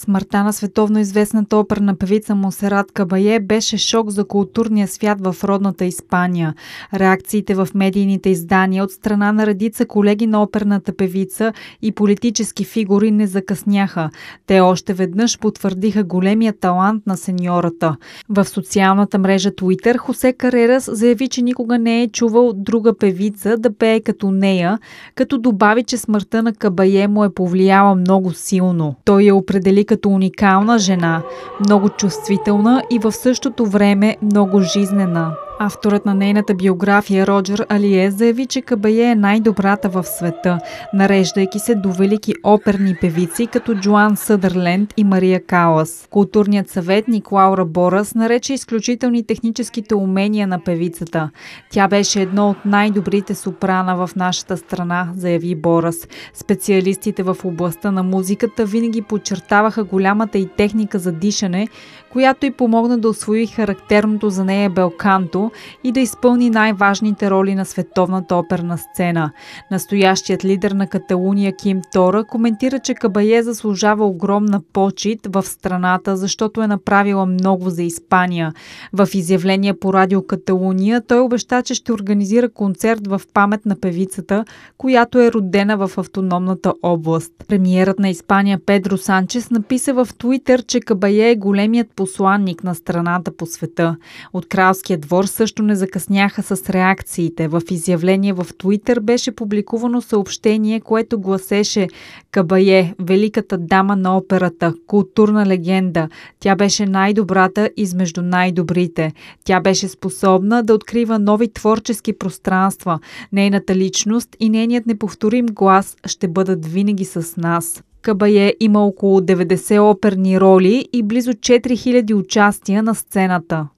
Смъртта на световно известната оперна певица Монсерат Кабае беше шок за културния свят в родната Испания. Реакциите в медийните издания от страна на редица колеги на оперната певица и политически фигури не закъсняха. Те още веднъж потвърдиха големия талант на сеньората. В социалната мрежа Twitter Хосе Карерас заяви, че никога не е чувал друга певица да пее като нея, като добави, че смъртта на Кабае му е повлияла много силно. Той я определи като уникална жена, много чувствителна и в същото време много жизнена. Авторът на нейната биография Роджер Алие заяви, че Кабае е най-добрата в света, нареждайки се до велики оперни певици като Джоан Съдърленд и Мария Калас. Културният съветник Лаура Борас нарече изключителни техническите умения на певицата. Тя беше едно от най-добрите сопрана в нашата страна, заяви Борас. Специалистите в областта на музиката винаги подчертаваха голямата и техника за дишане, която й помогна да освои характерното за нея белканто, и да изпълни най-важните роли на световната оперна сцена. Настоящият лидер на Каталуния Ким Тора коментира, че Кабае заслужава огромна почет в страната, защото е направила много за Испания. В изявление по радио Каталуния той обеща, че ще организира концерт в памет на певицата, която е родена в автономната област. Премиерът на Испания Педро Санчес написа в Твитър, че Кабае е големият посланник на страната по света. От кралския двор също не закъсняха с реакциите. В изявление в Твитър беше публикувано съобщение, което гласеше Кабае, великата дама на операта, културна легенда. Тя беше най-добрата измежду най-добрите. Тя беше способна да открива нови творчески пространства. Нейната личност и нейният неповторим глас ще бъдат винаги с нас. Кабае има около 90 оперни роли и близо 4000 участия на сцената.